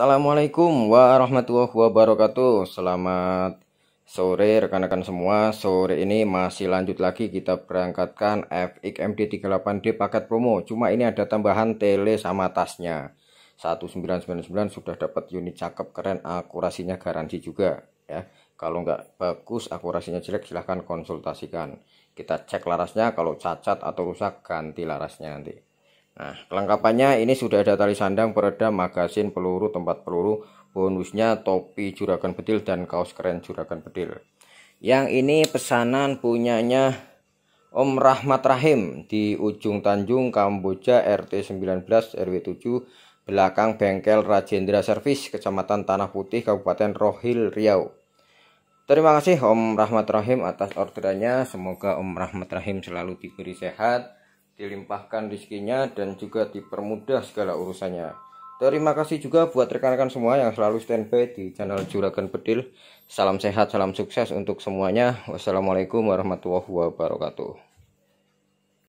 Assalamualaikum warahmatullahi wabarakatuh Selamat sore rekan-rekan semua Sore ini masih lanjut lagi kita berangkatkan FXMD38D paket promo Cuma ini ada tambahan tele sama tasnya 1999 sudah dapat unit cakep keren akurasinya garansi juga ya Kalau nggak bagus akurasinya jelek silahkan konsultasikan Kita cek larasnya kalau cacat atau rusak ganti larasnya nanti Nah, kelengkapannya ini sudah ada tali sandang, peredam, magasin, peluru, tempat peluru, bonusnya topi juragan bedil dan kaos keren juragan bedil. Yang ini pesanan punyanya Om Rahmat Rahim di ujung Tanjung, Kamboja, RT 19, RW 7, belakang bengkel Rajendra Service, Kecamatan Tanah Putih, Kabupaten Rohil, Riau. Terima kasih Om Rahmat Rahim atas orderannya. Semoga Om Rahmat Rahim selalu diberi sehat dilimpahkan rizkinya dan juga dipermudah segala urusannya. Terima kasih juga buat rekan-rekan semua yang selalu standby di channel Juragan Bedil. Salam sehat, salam sukses untuk semuanya. Wassalamualaikum warahmatullahi wabarakatuh.